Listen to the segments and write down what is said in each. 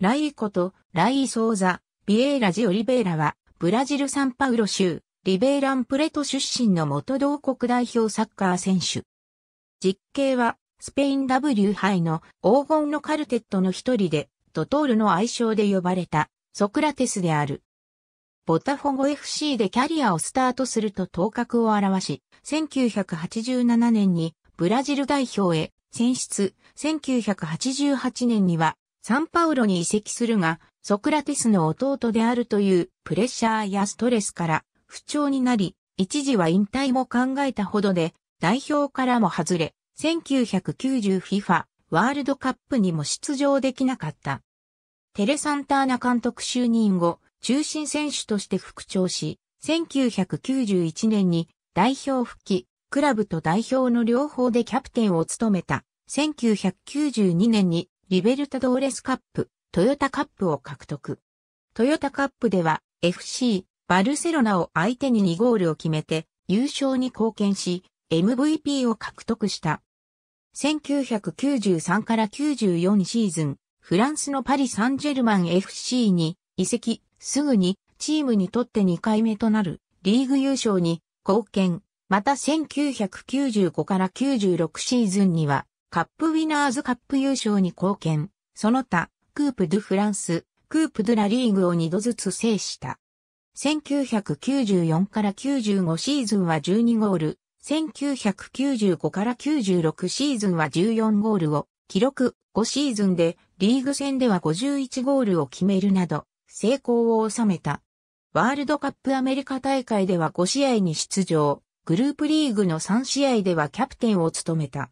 ライイこと、ライイソーザ、ビエイラジオリベイラは、ブラジルサンパウロ州、リベイランプレト出身の元同国代表サッカー選手。実刑は、スペイン W 杯の黄金のカルテットの一人で、ドトールの愛称で呼ばれた、ソクラテスである。ボタフォゴ FC でキャリアをスタートすると頭角を現し、1987年にブラジル代表へ選出、1988年にはサンパウロに移籍するが、ソクラテスの弟であるというプレッシャーやストレスから不調になり、一時は引退も考えたほどで、代表からも外れ、1990FIFA ワールドカップにも出場できなかった。テレサンターナ監督就任後、中心選手として復調し、1991年に代表復帰、クラブと代表の両方でキャプテンを務めた。1992年にリベルタドーレスカップ、トヨタカップを獲得。トヨタカップでは FC バルセロナを相手に2ゴールを決めて優勝に貢献し MVP を獲得した。1993から94シーズン、フランスのパリ・サンジェルマン FC に移籍、すぐにチームにとって2回目となるリーグ優勝に貢献。また1995から96シーズンにはカップウィナーズカップ優勝に貢献、その他、クープ・ドゥ・フランス、クープ・ドゥ・ラ・リーグを2度ずつ制した。1994から95シーズンは12ゴール、1995から96シーズンは14ゴールを、記録5シーズンでリーグ戦では51ゴールを決めるなど、成功を収めた。ワールドカップアメリカ大会では5試合に出場、グループリーグの3試合ではキャプテンを務めた。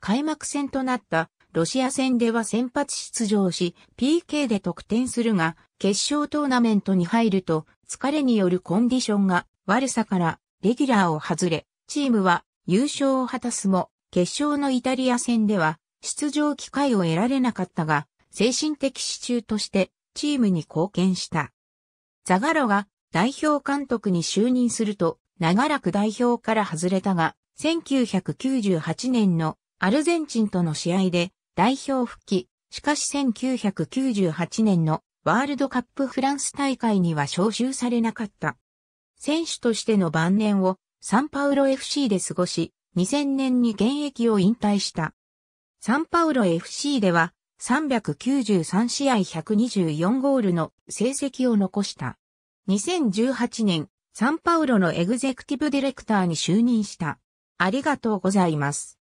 開幕戦となったロシア戦では先発出場し、PK で得点するが、決勝トーナメントに入ると、疲れによるコンディションが悪さからレギュラーを外れ、チームは優勝を果たすも、決勝のイタリア戦では出場機会を得られなかったが、精神的支柱としてチームに貢献した。ザガロが代表監督に就任すると、長らく代表から外れたが、1998年のアルゼンチンとの試合で代表復帰、しかし1998年のワールドカップフランス大会には招集されなかった。選手としての晩年をサンパウロ FC で過ごし、2000年に現役を引退した。サンパウロ FC では393試合124ゴールの成績を残した。2018年、サンパウロのエグゼクティブディレクターに就任した。ありがとうございます。